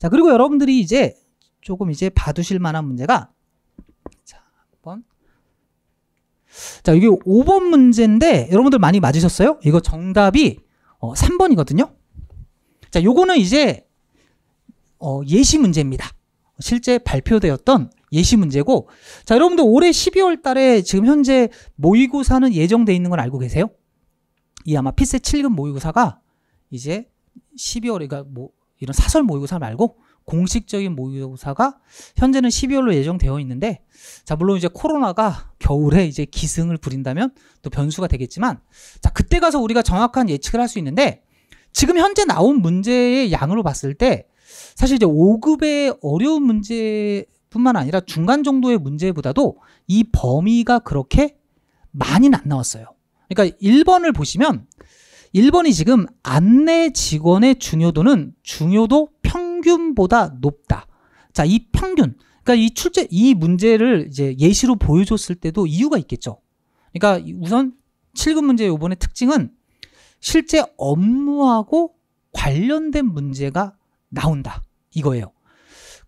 자, 그리고 여러분들이 이제 조금 이제 봐두실 만한 문제가 자, 한번 자, 이게 5번 문제인데 여러분들 많이 맞으셨어요? 이거 정답이 어, 3번이거든요. 자, 요거는 이제 어, 예시 문제입니다. 실제 발표되었던 예시 문제고 자, 여러분들 올해 12월 달에 지금 현재 모의고사는 예정돼 있는 걸 알고 계세요? 이 아마 피셋 7급 모의고사가 이제 12월에 그러니까 뭐 이런 사설 모의고사 말고 공식적인 모의고사가 현재는 12월로 예정되어 있는데 자 물론 이제 코로나가 겨울에 이제 기승을 부린다면 또 변수가 되겠지만 자 그때 가서 우리가 정확한 예측을 할 수 있는데 지금 현재 나온 문제의 양으로 봤을 때 사실 이제 5급의 어려운 문제뿐만 아니라 중간 정도의 문제보다도 이 범위가 그렇게 많이는 안 나왔어요. 그러니까 1번을 보시면 1번이 지금 안내 직원의 중요도는 중요도 평균보다 높다. 자, 이 평균. 그러니까 이 출제 이 문제를 이제 예시로 보여줬을 때도 이유가 있겠죠. 그러니까 우선 7급 문제 요번의 특징은 실제 업무하고 관련된 문제가 나온다. 이거예요.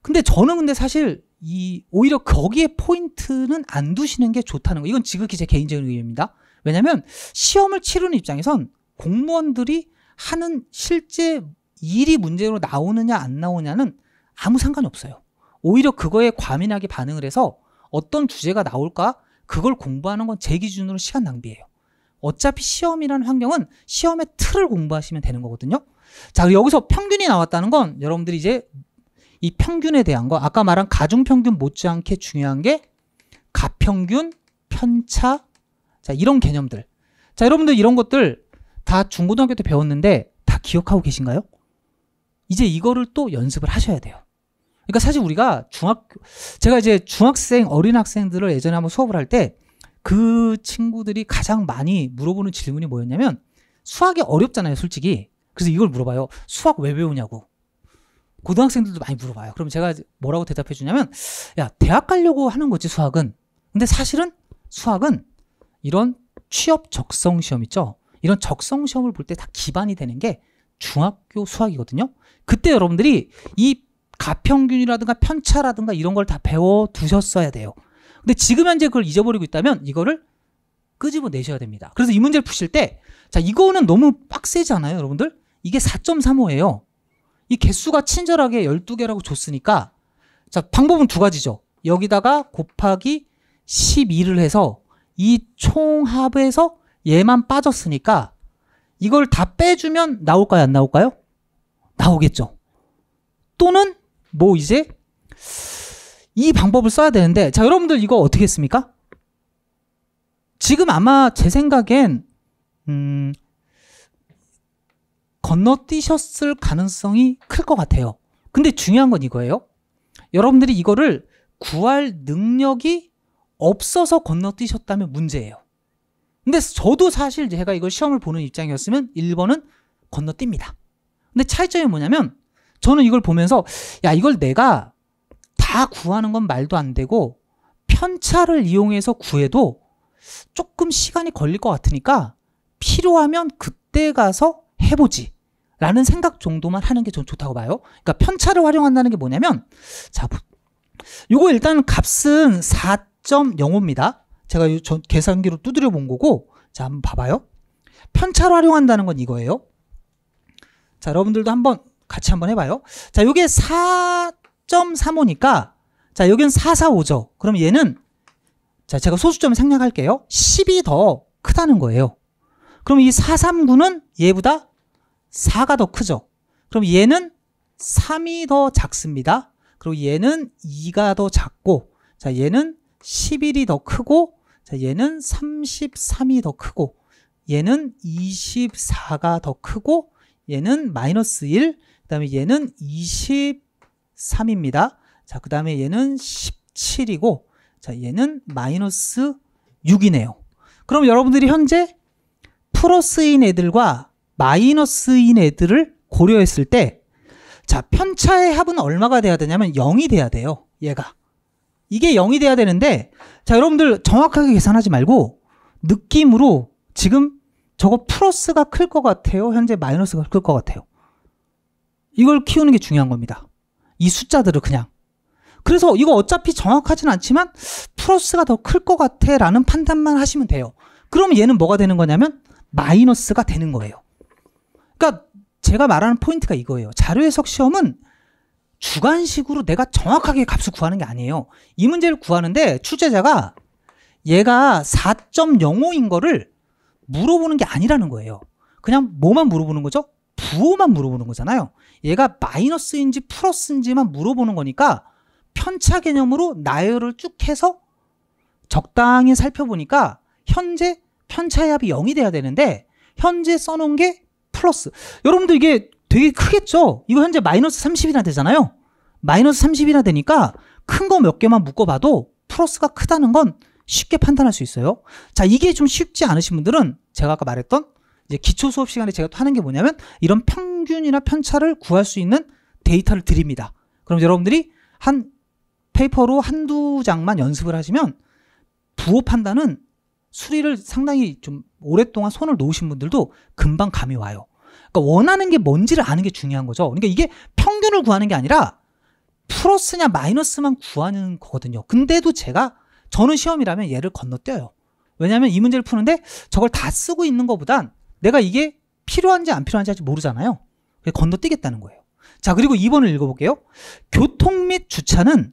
근데 저는 근데 사실 이 오히려 거기에 포인트는 안 두시는 게 좋다는 거. 이건 지극히 제 개인적인 의견입니다. 왜냐면 시험을 치르는 입장에선 공무원들이 하는 실제 일이 문제로 나오느냐 안 나오냐는 아무 상관이 없어요. 오히려 그거에 과민하게 반응을 해서 어떤 주제가 나올까 그걸 공부하는 건 제 기준으로 시간 낭비예요. 어차피 시험이라는 환경은 시험의 틀을 공부하시면 되는 거거든요. 자, 여기서 평균이 나왔다는 건 여러분들이 이제 이 평균에 대한 거 아까 말한 가중평균 못지않게 중요한 게 가평균, 편차 자 이런 개념들 자 여러분들 이런 것들 다 중고등학교 때 배웠는데 다 기억하고 계신가요? 이제 이거를 또 연습을 하셔야 돼요. 그러니까 사실 우리가 중학교 제가 이제 중학생 어린 학생들을 예전에 한번 수업을 할 때 그 친구들이 가장 많이 물어보는 질문이 뭐였냐면 수학이 어렵잖아요, 솔직히. 그래서 이걸 물어봐요. 수학 왜 배우냐고. 고등학생들도 많이 물어봐요. 그럼 제가 뭐라고 대답해 주냐면 야, 대학 가려고 하는 거지, 수학은. 근데 사실은 수학은 이런 취업 적성 시험 있죠. 이런 적성 시험을 볼 때 다 기반이 되는 게 중학교 수학이거든요. 그때 여러분들이 이 가평균이라든가 편차라든가 이런 걸 다 배워 두셨어야 돼요. 근데 지금 현재 그걸 잊어버리고 있다면 이거를 끄집어 내셔야 됩니다. 그래서 이 문제를 푸실 때, 자, 이거는 너무 빡세지 않아요, 여러분들? 이게 4.35예요. 이 개수가 친절하게 12개라고 줬으니까, 자, 방법은 두 가지죠. 여기다가 곱하기 12를 해서 이 총합에서 얘만 빠졌으니까 이걸 다 빼주면 나올까요? 안 나올까요? 나오겠죠. 또는 뭐 이제 이 방법을 써야 되는데 자 여러분들 이거 어떻게 했습니까? 지금 아마 제 생각엔 음, 건너뛰셨을 가능성이 클 것 같아요. 근데 중요한 건 이거예요. 여러분들이 이거를 구할 능력이 없어서 건너뛰셨다면 문제예요. 근데 저도 사실 제가 이걸 시험을 보는 입장이었으면 1번은 건너뜁니다. 근데 차이점이 뭐냐면 저는 이걸 보면서 야 이걸 내가 다 구하는 건 말도 안 되고 편차를 이용해서 구해도 조금 시간이 걸릴 것 같으니까 필요하면 그때 가서 해보지 라는 생각 정도만 하는 게 전 좋다고 봐요. 그러니까 편차를 활용한다는 게 뭐냐면 자 요거 일단 값은 4.05입니다. 제가 전 계산기로 두드려 본 거고 자 한번 봐봐요. 편차를 활용한다는 건 이거예요. 자 여러분들도 한번 같이 한번 해봐요. 자 요게 4.35니까 자 여기는 445죠. 그럼 얘는 자 제가 소수점을 생략할게요. 10이 더 크다는 거예요. 그럼 이 439는 얘보다 4가 더 크죠. 그럼 얘는 3이 더 작습니다. 그리고 얘는 2가 더 작고 자 얘는 11이 더 크고 자, 얘는 33이 더 크고 얘는 24가 더 크고 얘는 마이너스 1, 그 다음에 얘는 23입니다. 자, 그 다음에 얘는 17이고 자, 얘는 마이너스 6이네요. 그럼 여러분들이 현재 플러스인 애들과 마이너스인 애들을 고려했을 때 자, 편차의 합은 얼마가 돼야 되냐면 0이 돼야 돼요. 얘가. 이게 0이 돼야 되는데 자 여러분들 정확하게 계산하지 말고 느낌으로 지금 저거 플러스가 클 것 같아요 현재 마이너스가 클 것 같아요 이걸 키우는 게 중요한 겁니다 이 숫자들을 그냥 그래서 이거 어차피 정확하진 않지만 플러스가 더 클 것 같아 라는 판단만 하시면 돼요 그러면 얘는 뭐가 되는 거냐면 마이너스가 되는 거예요 그러니까 제가 말하는 포인트가 이거예요 자료 해석 시험은 주관식으로 내가 정확하게 값을 구하는 게 아니에요. 이 문제를 구하는데 출제자가 얘가 4.05인 거를 물어보는 게 아니라는 거예요. 그냥 뭐만 물어보는 거죠? 부호만 물어보는 거잖아요. 얘가 마이너스인지 플러스인지만 물어보는 거니까 편차 개념으로 나열을 쭉 해서 적당히 살펴보니까 현재 편차의 합이 0이 돼야 되는데 현재 써놓은 게 플러스. 여러분들 이게 되게 크겠죠? 이거 현재 마이너스 30이나 되잖아요? 마이너스 30이나 되니까 큰 거 몇 개만 묶어봐도 플러스가 크다는 건 쉽게 판단할 수 있어요. 자, 이게 좀 쉽지 않으신 분들은 제가 아까 말했던 이제 기초 수업 시간에 제가 또 하는 게 뭐냐면 이런 평균이나 편차를 구할 수 있는 데이터를 드립니다. 그럼 여러분들이 한 페이퍼로 한 두 장만 연습을 하시면 부호 판단은 수리를 상당히 좀 오랫동안 손을 놓으신 분들도 금방 감이 와요. 그러니까 원하는 게 뭔지를 아는 게 중요한 거죠. 그러니까 이게 평균을 구하는 게 아니라 플러스냐 마이너스만 구하는 거거든요. 근데도 제가 저는 시험이라면 얘를 건너뛰어요. 왜냐하면 이 문제를 푸는데 저걸 다 쓰고 있는 것보단 내가 이게 필요한지 안 필요한지 아직 모르잖아요. 건너뛰겠다는 거예요. 자 그리고 2번을 읽어볼게요. 교통 및 주차는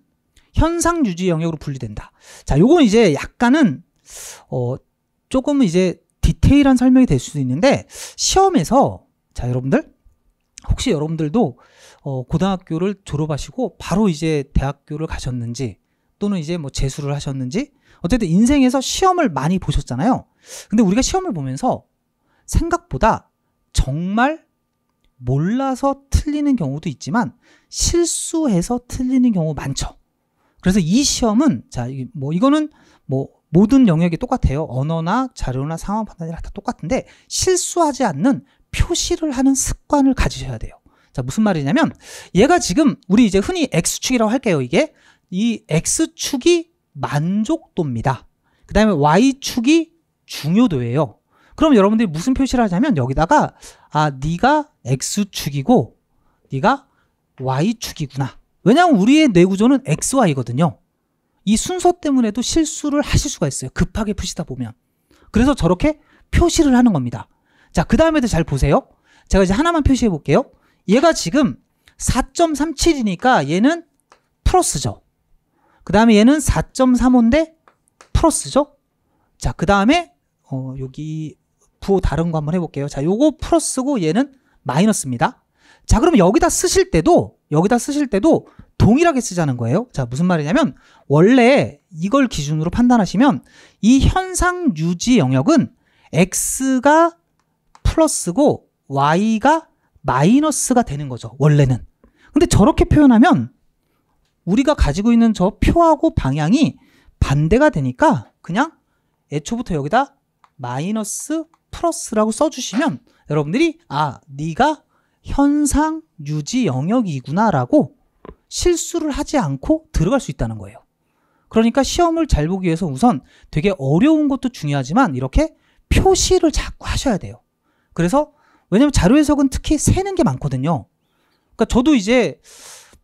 현상 유지 영역으로 분리된다. 자 요건 이제 약간은 어 조금 이제 디테일한 설명이 될 수도 있는데 시험에서 자, 여러분들 혹시 여러분들도 어, 고등학교를 졸업하시고 바로 이제 대학교를 가셨는지 또는 이제 뭐 재수를 하셨는지 어쨌든 인생에서 시험을 많이 보셨잖아요. 근데 우리가 시험을 보면서 생각보다 정말 몰라서 틀리는 경우도 있지만 실수해서 틀리는 경우 많죠. 그래서 이 시험은 자, 뭐 이거는 뭐 모든 영역이 똑같아요. 언어나 자료나 상황 판단이랑 다 똑같은데 실수하지 않는 표시를 하는 습관을 가지셔야 돼요. 자, 무슨 말이냐면 얘가 지금 우리 이제 흔히 x축이라고 할게요. 이게 이 x축이 만족도입니다. 그다음에 y축이 중요도예요. 그럼 여러분들이 무슨 표시를 하냐면 여기다가 아, 네가 x축이고 네가 y축이구나. 왜냐하면 우리의 뇌구조는 xy거든요. 이 순서 때문에도 실수를 하실 수가 있어요. 급하게 푸시다 보면. 그래서 저렇게 표시를 하는 겁니다. 자, 그 다음에도 잘 보세요. 제가 이제 하나만 표시해 볼게요. 얘가 지금 4.37이니까 얘는 플러스죠. 그 다음에 얘는 4.35인데 플러스죠. 자, 그 다음에 어, 여기 부호 다른 거 한번 해볼게요. 자, 요거 플러스고 얘는 마이너스입니다. 자, 그럼 여기다 쓰실 때도 여기다 쓰실 때도 동일하게 쓰자는 거예요. 자, 무슨 말이냐면 원래 이걸 기준으로 판단하시면 이 현상 유지 영역은 x가 플러스고 y가 마이너스가 되는 거죠. 원래는. 근데 저렇게 표현하면 우리가 가지고 있는 저 표하고 방향이 반대가 되니까 그냥 애초부터 여기다 마이너스 플러스라고 써주시면 여러분들이 아 네가 현상 유지 영역이구나라고 실수를 하지 않고 들어갈 수 있다는 거예요. 그러니까 시험을 잘 보기 위해서 우선 되게 어려운 것도 중요하지만 이렇게 표시를 자꾸 하셔야 돼요. 그래서 왜냐면 자료 해석은 특히 세는게 많거든요. 그러니까 저도 이제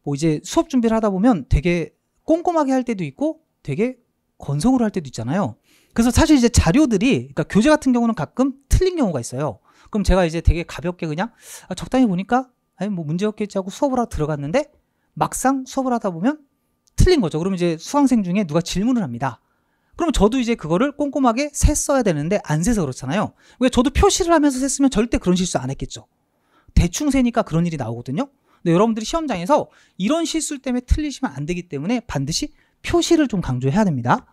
뭐 이제 수업 준비를 하다 보면 되게 꼼꼼하게 할 때도 있고 되게 건성으로 할 때도 있잖아요. 그래서 사실 이제 자료들이 그러니까 교재 같은 경우는 가끔 틀린 경우가 있어요. 그럼 제가 이제 되게 가볍게 그냥 아, 적당히 보니까 아니 뭐 문제 없겠지 하고 수업을 하러 들어갔는데 막상 수업을 하다 보면 틀린 거죠. 그러면 이제 수강생 중에 누가 질문을 합니다. 그럼 저도 이제 그거를 꼼꼼하게 셌어야 되는데 안 세서 그렇잖아요. 왜 저도 표시를 하면서 셌으면 절대 그런 실수 안 했겠죠. 대충 세니까 그런 일이 나오거든요. 근데 여러분들이 시험장에서 이런 실수 때문에 틀리시면 안 되기 때문에 반드시 표시를 좀 강조해야 됩니다.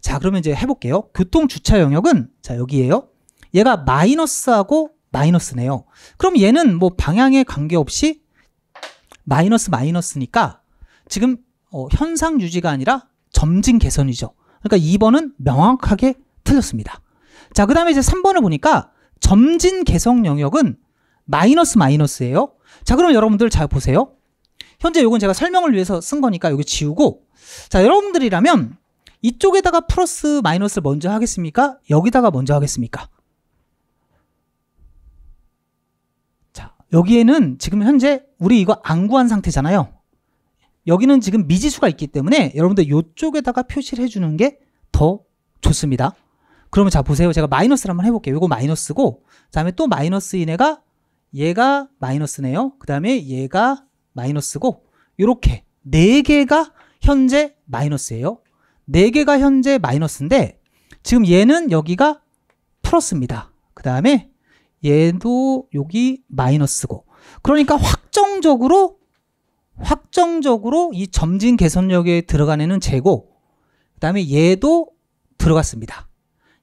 자, 그러면 이제 해볼게요. 교통 주차 영역은 자 여기에요. 얘가 마이너스하고 마이너스네요. 그럼 얘는 뭐 방향에 관계없이 마이너스 마이너스니까 지금 어, 현상 유지가 아니라 점진 개선이죠. 그러니까 2번은 명확하게 틀렸습니다. 자, 그 다음에 이제 3번을 보니까 점진 개성 영역은 마이너스 마이너스예요. 자, 그럼 여러분들 잘 보세요. 현재 이건 제가 설명을 위해서 쓴 거니까 여기 지우고 자, 여러분들이라면 이쪽에다가 플러스 마이너스를 먼저 하겠습니까? 여기다가 먼저 하겠습니까? 자, 여기에는 지금 현재 우리 이거 안 구한 상태잖아요. 여기는 지금 미지수가 있기 때문에 여러분들 이쪽에다가 표시를 해주는 게 더 좋습니다. 그러면 자 보세요. 제가 마이너스를 한번 해볼게요. 이거 마이너스고 그다음에 또 마이너스인 애가 얘가 마이너스네요. 그다음에 얘가 마이너스고 이렇게 네 개가 현재 마이너스예요. 네 개가 현재 마이너스인데 지금 얘는 여기가 플러스입니다. 그다음에 얘도 여기 마이너스고 그러니까 확정적으로 확정적으로 이 점진 개선력에들어가내는재고 그다음에 얘도 들어갔습니다.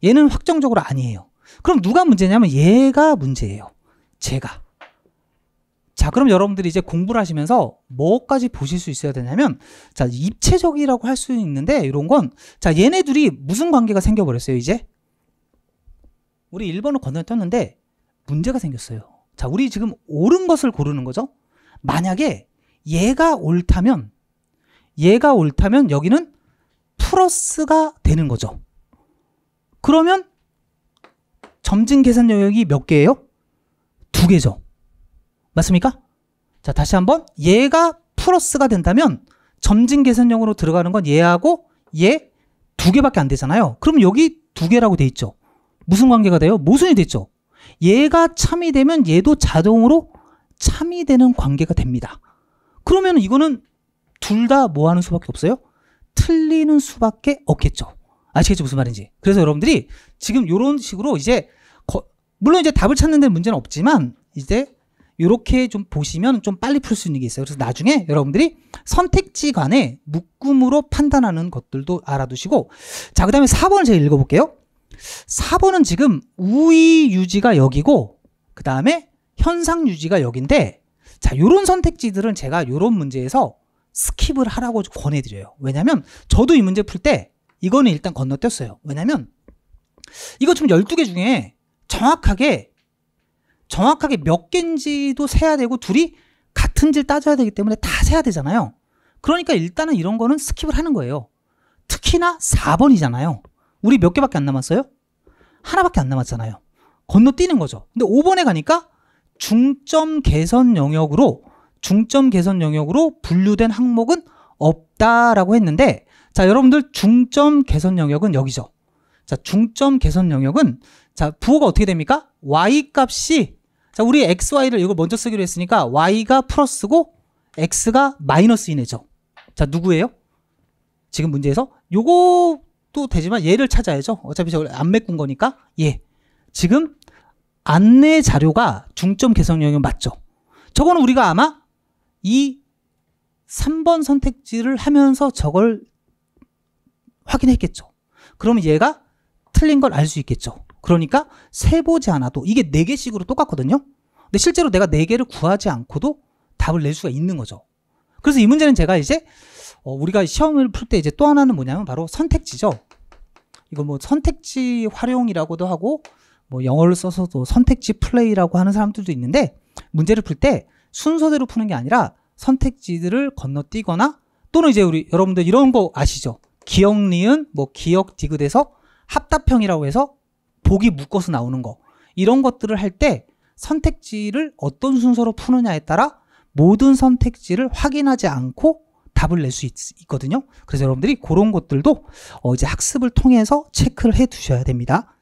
얘는 확정적으로 아니에요. 그럼 누가 문제냐면 얘가 문제예요. 제가. 자, 그럼 여러분들이 이제 공부를 하시면서 뭐까지 보실 수 있어야 되냐면, 자, 입체적이라고 할 수 있는데, 이런 건, 자, 얘네들이 무슨 관계가 생겨버렸어요, 이제? 우리 1번을 건너뛰었는데, 문제가 생겼어요. 자, 우리 지금 옳은 것을 고르는 거죠? 만약에 얘가 옳다면 얘가 옳다면 여기는 플러스가 되는 거죠. 그러면 점진 계산 영역이 몇 개예요? 두 개죠. 맞습니까? 자, 다시 한번 얘가 플러스가 된다면 점진 계산형으로 들어가는 건 얘하고 얘 두 개밖에 안 되잖아요. 그럼 여기 두 개라고 돼 있죠. 무슨 관계가 돼요? 모순이 됐죠. 얘가 참이 되면 얘도 자동으로 참이 되는 관계가 됩니다. 그러면 이거는 둘 다 뭐 하는 수밖에 없어요? 틀리는 수밖에 없겠죠. 아시겠죠? 무슨 말인지. 그래서 여러분들이 지금 이런 식으로 이제 거, 물론 이제 답을 찾는 데 문제는 없지만 이제 이렇게 좀 보시면 좀 빨리 풀 수 있는 게 있어요. 그래서 나중에 여러분들이 선택지 간에 묶음으로 판단하는 것들도 알아두시고 자, 그 다음에 4번을 제가 읽어볼게요. 4번은 지금 우위 유지가 여기고 그 다음에 현상 유지가 여기인데 자, 요런 선택지들은 제가 요런 문제에서 스킵을 하라고 권해드려요. 왜냐면 저도 이 문제 풀 때 이거는 일단 건너뛰었어요. 왜냐면 이거 지금 12개 중에 정확하게 정확하게 몇 개인지도 세야 되고 둘이 같은지를 따져야 되기 때문에 다 세야 되잖아요. 그러니까 일단은 이런 거는 스킵을 하는 거예요. 특히나 4번이잖아요. 우리 몇 개밖에 안 남았어요? 하나밖에 안 남았잖아요. 건너뛰는 거죠. 근데 5번에 가니까 중점 개선 영역으로 중점 개선 영역으로 분류된 항목은 없다라고 했는데 자 여러분들 중점 개선 영역은 여기죠. 자 중점 개선 영역은 자 부호가 어떻게 됩니까? y 값이 자 우리 x, y를 이걸 먼저 쓰기로 했으니까 y가 플러스고 x가 마이너스이내죠자 누구예요? 지금 문제에서 요것도 되지만 얘를 찾아야죠. 어차피 저걸 안 메꾼 거니까 예 지금 안내 자료가 중점 개선 영역 맞죠? 저거는 우리가 아마 이 3번 선택지를 하면서 저걸 확인했겠죠. 그러면 얘가 틀린 걸 알 수 있겠죠. 그러니까 세보지 않아도 이게 4개씩으로 똑같거든요. 근데 실제로 내가 4개를 구하지 않고도 답을 낼 수가 있는 거죠. 그래서 이 문제는 제가 이제 어 우리가 시험을 풀 때 이제 또 하나는 뭐냐면 바로 선택지죠. 이거 뭐 선택지 활용이라고도 하고 뭐 영어를 써서도 선택지 플레이라고 하는 사람들도 있는데 문제를 풀 때 순서대로 푸는 게 아니라 선택지들을 건너뛰거나 또는 이제 우리 여러분들 이런 거 아시죠? 기억 니은 뭐 기억 디귿에서 합답형이라고 해서 보기 묶어서 나오는 거 이런 것들을 할 때 선택지를 어떤 순서로 푸느냐에 따라 모든 선택지를 확인하지 않고 답을 낼 수 있거든요. 그래서 여러분들이 그런 것들도 어 이제 학습을 통해서 체크를 해 두셔야 됩니다.